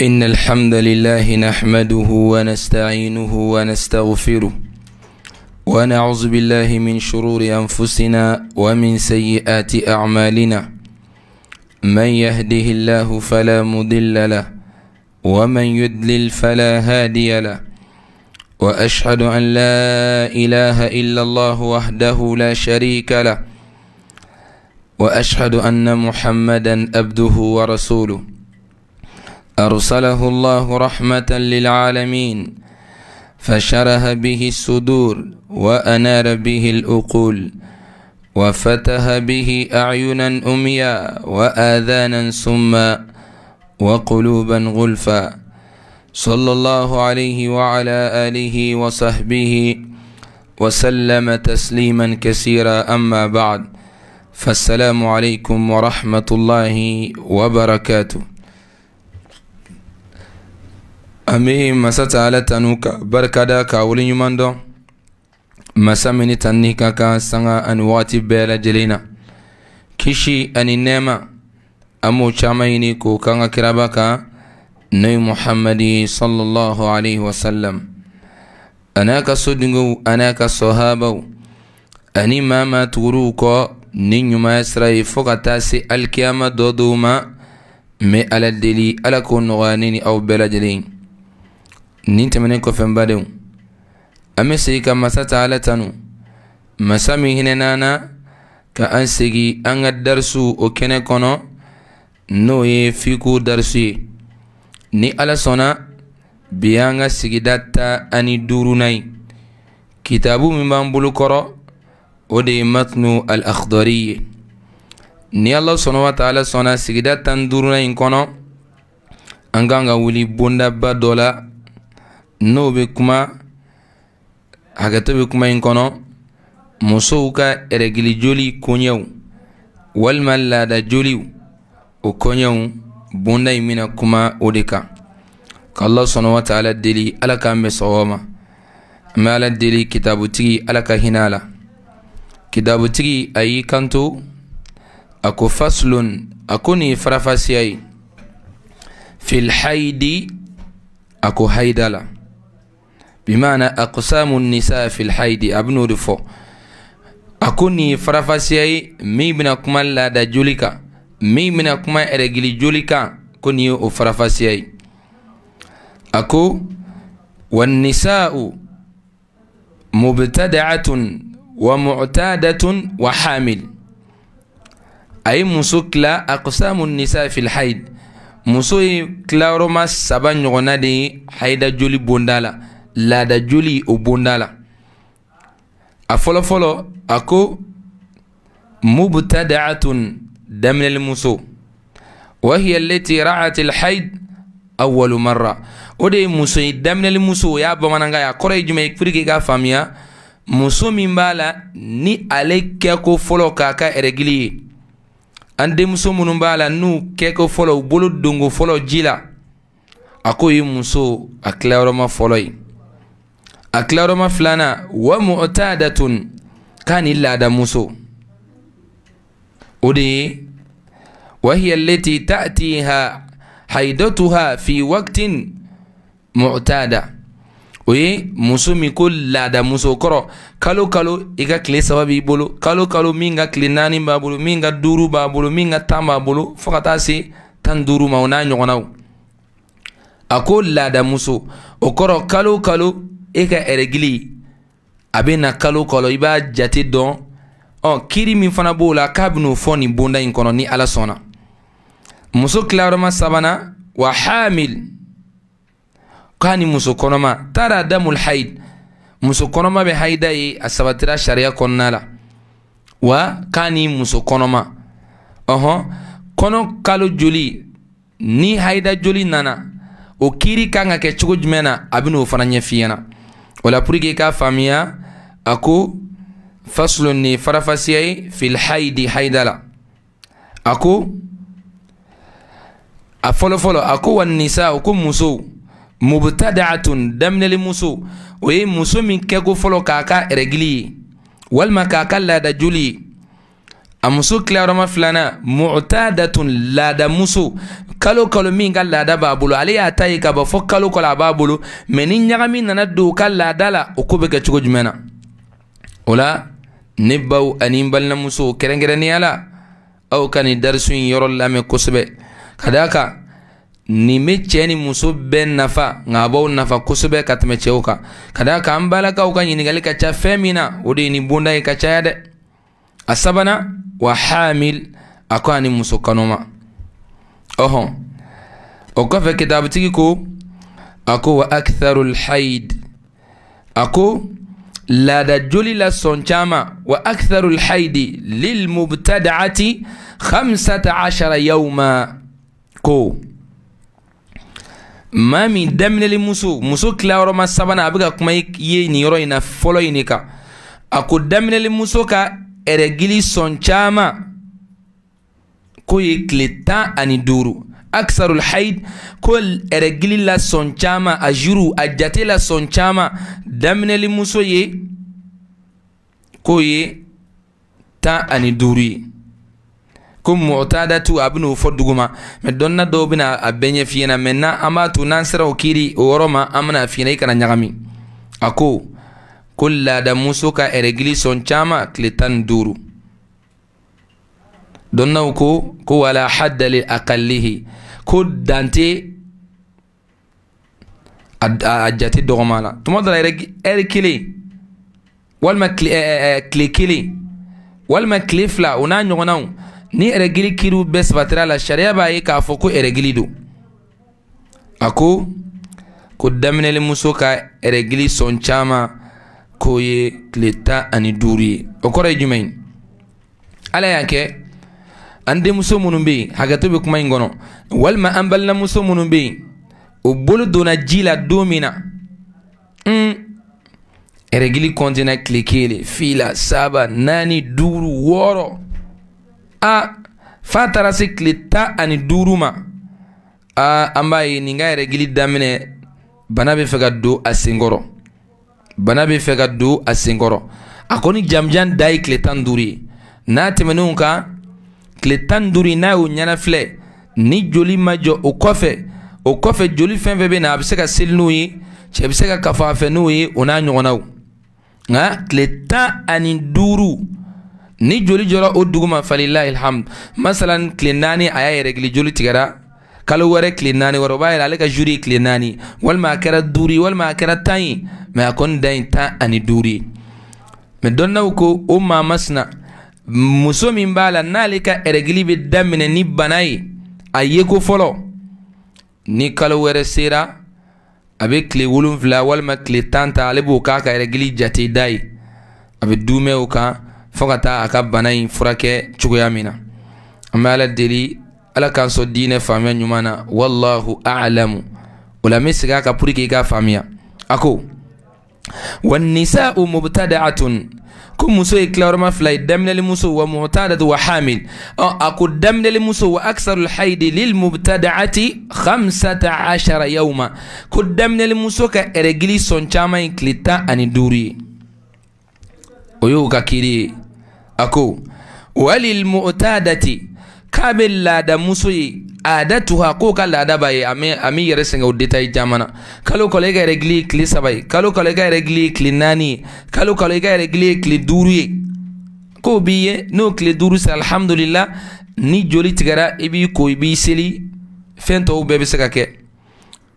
إن الحمد لله نحمده ونستعينه ونستغفره ونعوذ بالله من شرور أنفسنا ومن سيئات أعمالنا من يهده الله فلا مضل له ومن يدلل فلا هادي له وأشهد أن لا إله إلا الله وحده لا شريك له وأشهد أن محمدا أبده ورسوله أرسله الله رحمة للعالمين فشرح به الصدور وأنار به الأقول وفتح به أعينا أميا وآذانا سما وقلوبا غلفا صلى الله عليه وعلى آله وصحبه وسلم تسليما كثيرا أما بعد فالسلام عليكم ورحمة الله وبركاته ahmihi masa taala tanu ka barikada ka wuli ɲuman masa min tanni ka sanga ani wagati bɛɛ lajɛlen na kisi ani nɛɛma an b'o caman k'o kan ka kiraba kan sallallahu alaihi wasallam anaka n'a anaka sodingow a n'a ka sahabaw ani maa maa tuguruw kɔ ni ɲumanya sira ye fɔɔ ka ala deli ala k'o nɔgɔya ne ni aw nin tɛmɛnen kɔfɛn badenw an be segi ka masa taala tanu masa min hinɛn'an na ka an segi an ka darisu o kɛnɛ kɔnɔ n'o ye fiku darisu ye ni ala sɔnna bi an ka sigida ta ani duruna ye kitabu min b'an bolo kɔrɔ o de ye matnu al-akhdari ye ni ala sɔnna wa taala sɔnna sigida tan duruna duurunan in kɔnɔ an kan ka wuli bondaba dɔ la n'o bɛ kuma hakɛto bɛ kuma in kɔnɔ musow ka ɛrɛgili joli koɲɛw walima laada joliw o koɲɛw bonda in bɛna kuma o de kan k'ala sɔnna wa taala deli ala k'an bɛ sɔgɔma ma bɛ ala deli kitabutigi ala ka hinɛ a la kitabutigi a y'i kanto a ko faslon a ko nin ye farafasiya ye filhaidi a ko haida la بمعنى أقسام النساء في الحيد أبنو رفو أكوني فرافاسيي مي من أكما لا جوليكا مي من أكما إرقلي جوليكا كوني فرافاسيي أكو والنساء مبتدعة ومعتادة وحامل أي مسوك لا أقسام النساء في الحيد مسوي كلاروما سبان يغنى دي حيدا جولي بوندالا laada joli o bonda la a fɔlɔfɔlɔ a ko mubtadaatun daminɛlimuso wahiya leti ra'at alhaid awwalu marra o de ye muso ye daminɛlimuso o y'a bamanankan ye a kɔrɔ ye jumɛn ye pour k'a faamuya muso min b'a la ni ale kɛko fɔlɔ k'a ka ɛrɛgili ye an denmuso minnu b'a la n'u kɛko fɔlɔ u bolo dongo fɔlɔ ji la a k'o ye muso a tilayɔrɔma fɔlɔ ye a kilaroma filanan wa mu'tadatun k'a ni laadamuso o de ye وهي التي تأتيها حيضتها في وقت o ye muso min ko laada muso kɔrɔ kalo kalo i ka tile saba b'i bolo kalo kalo min ka tile naani b'a bolo min ka duuru b'a bolo min ka tan b'a bolo fo ka taa se tan duuru ma o n'a ɲɔgɔnnaw a ko laada muso o kɔrɔ kalo kalo e ka ɛrɛgili a be na kalo kalo i b'a jate dɔn ɔ kiri min fana b'o la k'a bɛ fɔ nin bonda in kɔnɔ ni ala sɔnna muso tilayɔrɔma sabana wa hamil k'a ni muso kɔnɔma tara damul hayid muso kɔnɔma bɛ haida ye a sabatira sariya kɔnɔna la wa k'a ni muso kɔnɔma ɔhɔn kɔnɔ kalo joli ni haida joli nana o kiri kan ka kɛ cogo jumɛn na a bɛ fana ɲɛf'i wala purige k'a famia aku faslun ni farafasiya fil haidi haidala aku a ko a aku wan nisa o ko musow mubtadaatun daminɛli muso o ye muso min kego fɔlɔ kaka regli wal makaka la da ka a muso tilayɔrɔma filanan mu'tadatun laadamuso kalo kalo min ka laada b'a bolo ale y'a ta ye ka bɔ fɔ kalo kalo a b'a bolo mɛ ni ɲagami nana don ka laada la o ko bɛ kɛ cogo jumɛn na o la ne baw ani n balimamusow kɛrɛnkɛrɛnnenya la aw ka nin darisu in yɔrɔ lamɛn kosɛbɛ ka d'a kan nin bɛ cɛ ni muso bɛɛ nafa nka a b'aw nafa kosɛbɛ ka tɛmɛ cɛw kan ka d'a kan an balakaw ka ɲininkali ka ca fɛn min na o de ye nin bonda ye ka caya dɛ asabana wa hamil a ko ani muso kanuma ɔhɔn o kɔfɛ kitabutigi ko a wa aktharu lhaid a ko laada joli la sɔn wa aktharu lhaidi lilmubtadaati khamsata ashara yawma ko Mami min daminɛli muso muso tilayɔrɔma sabanan a bɛ ka ye nin yɔrɔ in na fɔlɔ in de kan muso ka ɛrɛgili sɔn caman k'o ye tile ta ani duru aksarul haid ko ɛrɛgili la son caman ajuru ajate a jate la sɔn caman daminɛli muso ye k'o ye tan ani duru ye ko mu'tadatu a bɛn'o fɔ duguma mɛ dɔnna dɔw bɛna a bɛɛ ɲɛ f'i ɲɛna mɛ n'an to n'an o kiri o yɔrɔ ma an bɛna f'i ɲɛna i kana ɲagami ko ko laadamuso ka ɛrɛgili sɔn caman tile tan ni ko ko wala hadda li aqallihi ko dante a jate dɔgɔma tuma dɔ la ɛri kelen walima tile e, e, kelen walima fila o n'a ɲɔgɔnnaw ni ɛrɛgili kiriw bɛ sabatira la sariya b'a ye k'a fɔ ko ɛrɛgili don a ko ko daminɛlimuso ka ɛrɛgili sɔn caman koye kleta ani duri o ala yake ande muso denmuso minnu be bɛ kuma ingono kɔnɔ ma an balimamuso minnu bɛ yen o bolo donna ji la don min na ɛrɛgili fila saba naani duuru wɔɔrɔ a fatara se tile ani duuru ma ambaye an b'a ye banabe ka ɛrɛgili daminɛ bana bɛ fɛ ka a bana bɛ fɛ ka don a senkɔrɔ a kɔni jamujan da ye tile tan ni duuru ye n'a tɛmɛn'o kan tile tan ni duuru n'a y'o ɲɛna filɛ ni joli ma jɔ o kɔfɛ o kɔfɛ joli fɛn fɛn bɛ na a bɛ se ka seli n'o ye cɛ bɛ se ka kafa fɛ n'o ye o n'a ɲɔgɔnnaw nka kile tan ani duuru ni joli jɔra o duguma falilahi alhamdu masalan kile naani a y'a yɛrɛ joli tigɛra kalo wɛrɛ tile naani wɛrɛ o b'a yira ale ka juri ye tile naani walima a kɛra duuru walima a kɛra tan ye mɛ a kɔni dan ye tan ani duuru ye mɛ dɔnnaw ko o maa masina muso min b'a la n'ale ka ɛrɛgili bɛ daminɛ ni bana ye a ye ko fɔlɔ ni kalo wɛrɛ sera a bɛ tile wolonfila walima tile tan ta ale b'o k'a ka ɛrɛgili jate da ye a bɛ dumɛ o kan fo ka taa a ka bana in furakɛ cogoya min na an bɛ ala deli ala k'an sɔn diinɛ faamuya ɲuman na wallahu alamu o la n bɛ segin a kan pour que i k'a faamuya a ko wa nisa'u mubtada'atun ko muso ye kilayɔrɔma fila ye daminɛli muso wa mu'tadatu wa hamil ɔ a ko daminɛli muso wa aksaru lhaidi lil mubtada'ati khamsata ashara yawma ko daminɛli muso ka ɛrɛgili sɔn caman ye tile tan ani duuru ye o y'o ka kiiri ye a ko walil mu'tadati kabe bɛ laadamuso ye ada tuha k'o ka laada b'a ye a m'i yɛrɛ sɛgɛn o detail caman kalo kalo i ka yɛrɛ gili kalo kalo i ka yɛrɛ gili kalo kalo i ka yɛrɛ gili ye k'o b'i n'o tile duuru sera alihamudulila ni joli tigɛra i ko i b'i seli fɛn tɔw bɛɛ bɛ se ka kɛ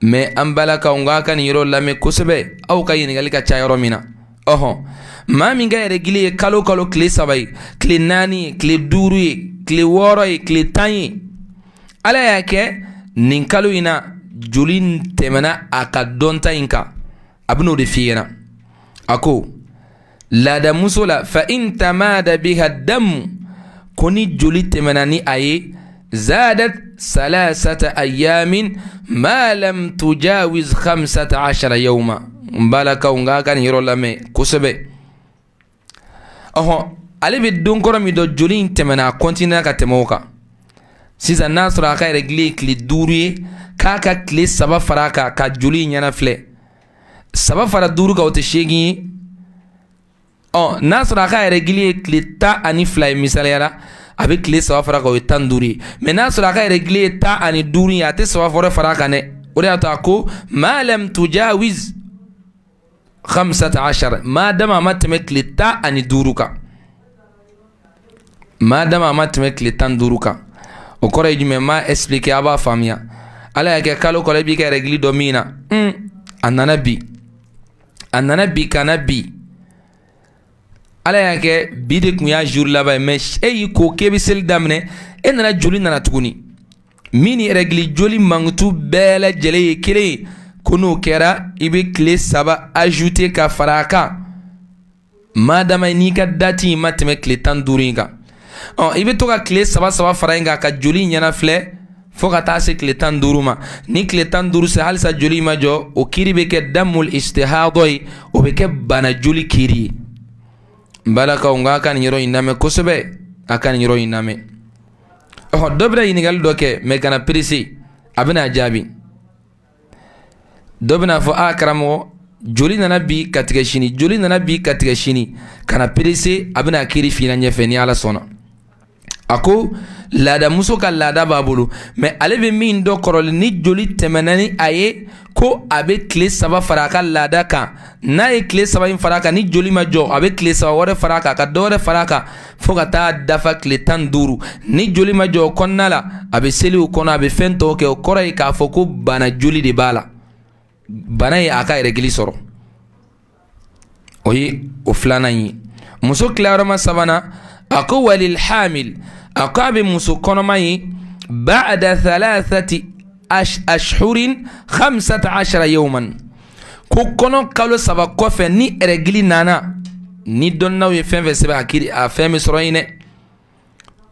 k'a ka nin yɔrɔ lamɛn kosɛbɛ ka ɲininkali ka ca yɔrɔ min na ɔhɔn maa min ka kalo kalo tile saba ye tile naani ye ye kile wɔɔrɔ ye kile tan ye ala y'a kɛ nin kalo in na joli tɛmɛna a ka dɔnta in kan a bɛn'o de f'i ɲɛna a ko laadamuso la fa in tamada biha damu ko ni joli tɛmɛna ni a ye ayamin زادت ثلاثة أيام ما لم تجاوز خمسة عشر يوما مبالكة ونغاكا نيرو لامي كسبي أهو ale bɛ don kɔrɔ min dɔn joli in tɛmɛna a kɔntiniyera ka tɛmɛ o kan sisan n'a sɔrɔ a ka ɛrɛgili ye tile duuru ye k'a ka tile saba fara a kan ka joli in ɲɛna filɛ saba fara duuru kan o tɛ seegin ye ɔ n'a sɔrɔ a ka ɛrɛgili ye tile tan ani fila ye misaliyara a bɛ tile saba fara a kan o ye tan ni duuru ye mɛ n'a sɔrɔ a ka ɛrɛgili ye tan ani duuru ye a tɛ saba fɔlɔ fara a kan dɛ o de y'a to a ko maalem tujawiz khamsata ashar maadama a ma tɛmɛ tile tan ani duuru kan. maadama a ma tɛmɛ tile tan duuru kan o kɔrɔ ye jumɛn m'a expliqué a b'a faamuya ala y'a kɛ kalo kɔnɔ i b'i ka rɛgili dɔ min na un a nana bi a nana bi ka bi ala y'a kɛ bi de tun y'a jour laban ye mɛ e y'i ko k'e bɛ seli daminɛ e nana joli nana tuguni min ni rɛgili joli mankutu bɛɛ lajɛlen ye kelen ye ko n'o kɛra i bɛ tile saba ajouté ka fara a kan maadama n'i ka dati ma tɛmɛ tile tan duuru in kan i bɛ to ka tile saba saba fara in kan ka joli ɲɛna filɛ fo ka taa se tile tan duuru ma ni tile tan duuru se halisa joli ma jɔ o kiri be kɛ damul istihadɔ ye o be kɛ bana joli kiri ye n balakaw nka a ka nin yɔrɔ in lamɛn kosɛbɛ a ka nin yɔrɔ in lamɛn ɔhɔ dɔ bɛna ɲininkali dɔ kɛ mɛ kana perese a bɛna jaabi dɔ bɛna fɔ a karamɔgɔ joli nana bi ka tigɛ sini joli nana bi ka tigɛ sini kana perese a bɛna kiri fina ɲɛfɛ ni ala sɔnna a ko laadamuso ka laada b'a bolo mɛ ale bɛ min dɔ kɔrɔlen ni joli tɛmɛna ni a ye ko a bɛ tile saba fara a ka laada kan n'a ye tile saba in fara a kan ni joli ma jɔ a bɛ tile saba wɛrɛ fara a kan a ka dɔ wɛrɛ fara a kan fo ka taa dafa tile tan ni duuru ni joli ma jɔ o kɔnɔna la a bɛ seli o kɔnɔ a bɛ fɛn tɔw kɛ o kɔrɔ ye k'a fɔ ko bana joli de b'a la bana ye a ka yɛrɛgili sɔrɔ o ye o filanan ye muso kila tilayɔrɔma sabanan. a ko walil hamil a ko a bɛ muso kɔnɔma ye ba'da thalathati ashhurin khamsata ashara yawman ko kɔnɔ kalo saba kɔfɛ ni ɛrɛgili nana ni dɔnnaw ye fɛn fɛn sɛbɛn a kiri a fɛn bɛ sɔrɔ yen dɛ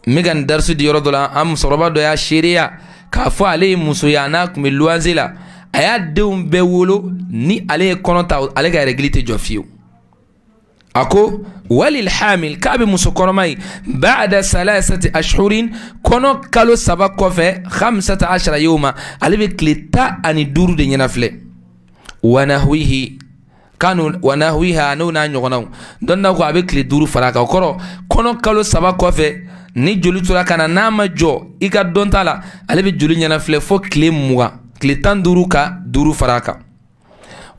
n bɛ ka nin darisu di yɔrɔ dɔ la an musokɔrɔba dɔ y'a seereya k'a fɔ ale ye muso ye a n'a tun bɛ luwanse la a y'a denw bɛɛ wolo ni ale ye kɔnɔ ta ale ka ɛrɛgili tɛ jɔ fiyewu ako walilhamil k'a be musokoroma ye bada salasati ashhurin kɔnɔ kalo saba kɔfɛ hamsata ashara yoma ale be kile ta ani duru de ɲɛna filɛ wanahwihi kanu wanahwiha n'o n'a ɲɔgɔnnaw dɔn n'a ko a be kile duru fara ka kɔrɔ kɔnɔ kalo saba kɔfɛ ni joli tora ka na n'a ma jɔ i ka dɔn t'a la ale be joli ɲɛna filɛ fɔɔ kile muga kile tan duru ka duru fara kan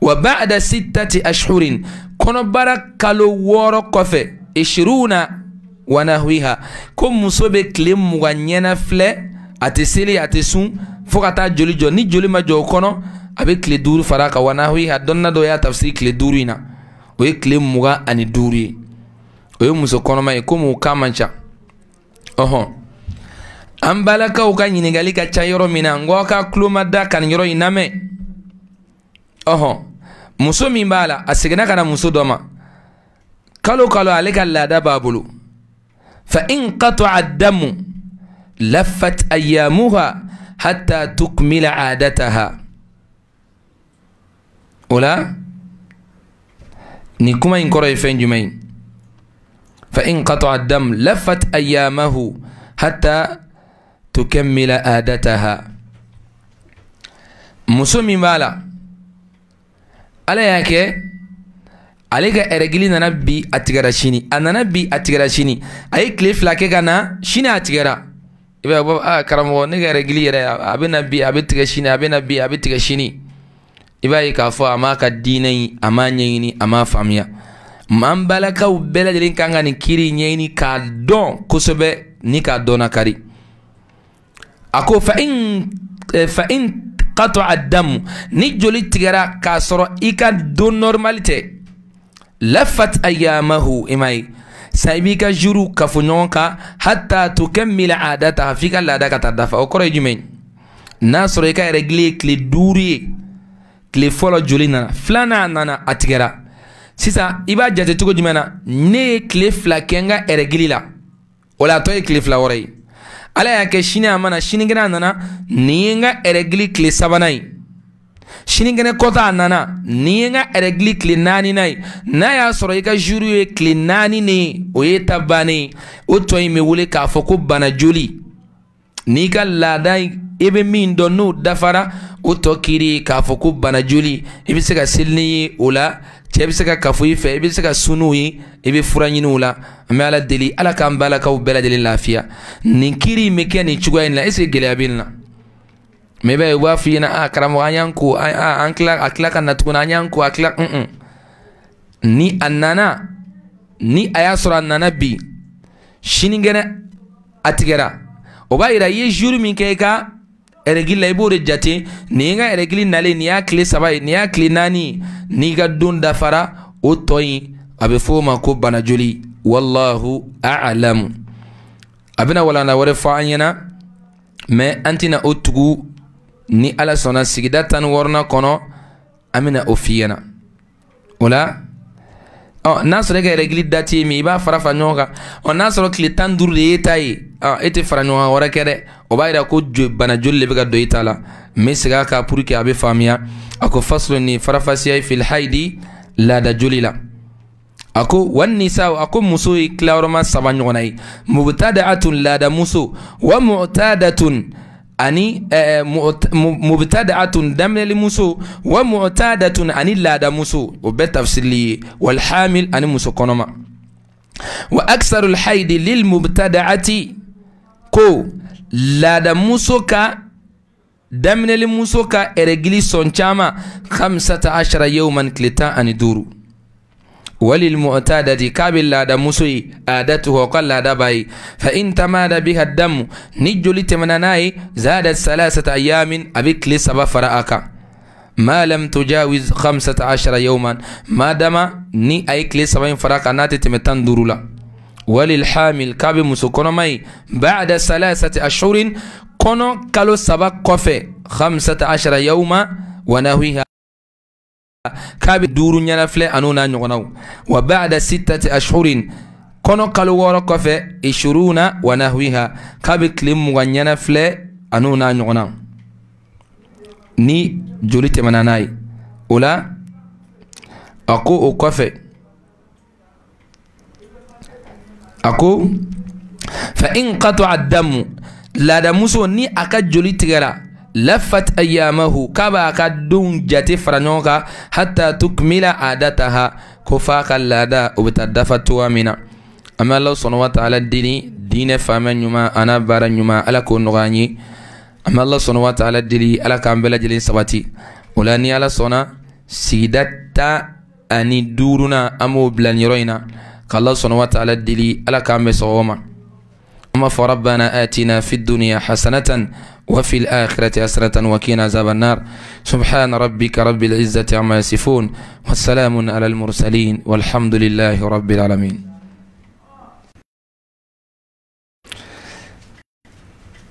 wa ba'da sittati ashhurin kɔnɔbara kalo wɔɔrɔ kɔfɛ ishiruna wa ko muso be kile muga ɲɛna filɛ a tɛ seli a tɛ sun fo ka taa joli jɔ ni joli ma jɔ o kɔnɔ a bɛ tile duuru far'a kan wa dɔnna dɔ y'a tafsiri tile duuru in na o ye tile mugan ani duuru ye o ye muso kɔnɔma ye komi o kan man ca ɔhɔn an balakaw ka ɲininkali ka ca yɔrɔ min na n ko ka tulo ka nin yɔrɔ in lamɛn. ɔhɔ muso min b'a la a kana muso doma. kalo kalo alika ka laada fa in qata'a damu lafat ayyamuha hatta tukmila adataha Ola ni kuma in koro ye fɛn fa in qata'a damu lafat ayyamahu hatta tukmila adataha muso min b'a la ala y'a kɛ ale ka ɛrɛgili nana bi a tigɛra sini a nana bi a tigɛra sini a ye tile fila kɛ ka na sini a tigɛra i b'a fɔ aa karamɔgɔ ne ka ɛrɛgili yɛrɛ a bɛ na bi a bɛ tigɛ sini a bɛ na bi a bɛ tigɛ sini i b'a ye k'a fɔ a m'a ka diinɛ in a m'a ɲɛɲini a m'a faamuya maa n balakaw bɛɛ lajɛlen kan ka nin kiiri ɲɛɲini k'a dɔn kosɛbɛ ni k'a dɔnna kari a ko fa in fa in qatu damu ni joli tigɛra k'a sɔrɔ i ka don nɔrimali tɛ lafat ayamahu i ma ye san i b'i ka zuru kafo ɲɔgɔn kan hata tukɛmila adata f'i ka laada ka taa dafa o kɔrɔ ye jumɛn n'a sɔrɔ i ka rɛgili ye tile duuru ye tile fɔlɔ joli nana filanan nana a tigɛra sisan i b'a jate cogo jumɛn na ne ye tile fila kɛ n ka rɛgili la o la a tɔ ye tile fila wɛrɛ ye ala y'a kɛ sini a mana sinikɛnɛ a nana nin ye n ka ɛrɛgili tile sabanan ye sinikɛnɛ kɔta a nana nin ye n ka ɛrɛgili tile naaninan ye n'a y'a sɔrɔ i ka zuru ye tile naani ne ye o ye ta bannen ye o tɔ in bɛ wele k'a fɔ ko bana joli n'i ka laada i bɛ min dɔn n'o dafara o tɔ kiri k'a fɔ ko bana joli i bɛ se ka seli ni ye o la cɛɛ be se ka kafo i fɛ i be se ka sunuw ye i be fura ɲiniw la an be ala deli ala k'an balakaw bɛɛ lajɛlen lafiya nin kiri in be kɛ nin cogoya nin la est ce gwɛlɛya be na ma i b'a ye u b'a f'i ɲɛna a ah, karamɔgɔ an y'an ko ah, an kila a kila ka na tuguni an y'an ko a kila un un ni a nana ni a y'a sɔrɔ a nana bi sinikɛnɛ a tigɛra o b'a yira i ye zuru min kɛ i ka ɛrɛgili la i b'o de jate nin ye n ka ɛrɛgili nalen nin saba ye ni y'a tile naani nii ka don dafara o tɔ in a bɛ fɔ ma ko bana joli wallahu a'lamu a bɛna walanda wɛrɛ fɔ an ɲɛna mɛ an tɛna o tugu ni ala sɔnna sigida tan ni kɔnɔ an bɛna o f'i o la ɔ oh, n'a sɔrɔ e ka ɛrɛgili dati ye min i b'a fara fara ɲɔgɔn oh, kan ɔ n'a sɔrɔ tile tan ni de y'e ta ye ah e tɛ ora kere wɛrɛ o b'a yira ko bana joli le bɛ ka don i ta la n bɛ segin pour que a bɛ faamuya a ni farafasiya ye fili hayidi laada joli la a ko wa nisa a ko muso ye tilayɔrɔma saba ɲɔgɔnna ye mubutada atun muso wa mu'tadatun ani eh, mubtada'atun atun daminɛli muso wa mu'tadatun ani la da muso o bɛɛ tafsirili ye walhamil ani muso konoma واكثر الحيد للمبتدعه ko laadamuso ka daminɛli musoka ka ɛrɛgili sɔn caman hamsata ashara yawman tile tan ani duuru walil mu'tadati k'a bɛ laada muso ye aadatuhu o ka laada b'a ye fa in tamada biha damu ni joli tɛmɛna n'a ye zaadat salasata ayamin a bɛ tile saba ما لم تجاوز خمسة عشر يوما ما دام ني أيكلي سبعين فراقا ناتي تمتان دورولا وللحامل كابي مسكونا ماي بعد ثلاثة أشهر كونو كالو سبق كوفة خمسة عشر يوما ونهيها كابي دورو نيالفل أنونا نيوغناو وبعد ستة أشهر كونو كالو ورا كوفة إشرونا ونهيها كابي كلم نيالفل أنونا نيوغناو ني جولي تمناناي ولا أقو أكوفة a ko fa in qata'a ad-damu laadamuso ni a ka joli tigɛra lafat ayyamahu k'a ka dun jate fara hata kan hatta tukmila adataha ko f'a ka laada o bɛ dafa cogoya min na Allah ala sɔnna wa taala deli diinɛ faamɛ ɲuman a baara ɲuman ala k'o nɔgɔya an ye an bɛ ala sɔnna wa taala ala k'an bɛɛ lajɛlen sabati ni ala sɔnna sigida ani duurunan an b'o bila yɔrɔ in na. قال سبحانه وتعالى دلي على كامل صوما أما فربنا آتنا في الدنيا حسنة وفي الآخرة حسنة وكينا عذاب النار سبحان ربك رب العزة عما يصفون والسلام على المرسلين والحمد لله رب العالمين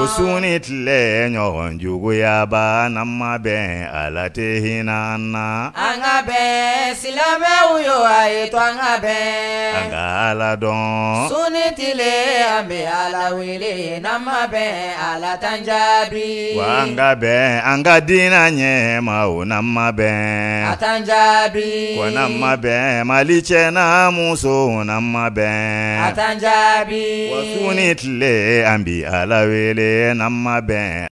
ko suni tile ɲɔgɔn juguyaba n'an ma bɛn ala tɛ hinɛ an na. an ka bɛn silamɛw yo a ye to an ka bɛn. an ka ala dɔn. suni tile an ala wele ma bɛn ala t'an jaabi. wa an ka bɛn an ka ma bɛn. a t'an jaabi. ma bɛn mali n'a muso ma bɛn. a t'an jaabi. wa suni tile an ala wele. ನಮ್ಮ ಬೆ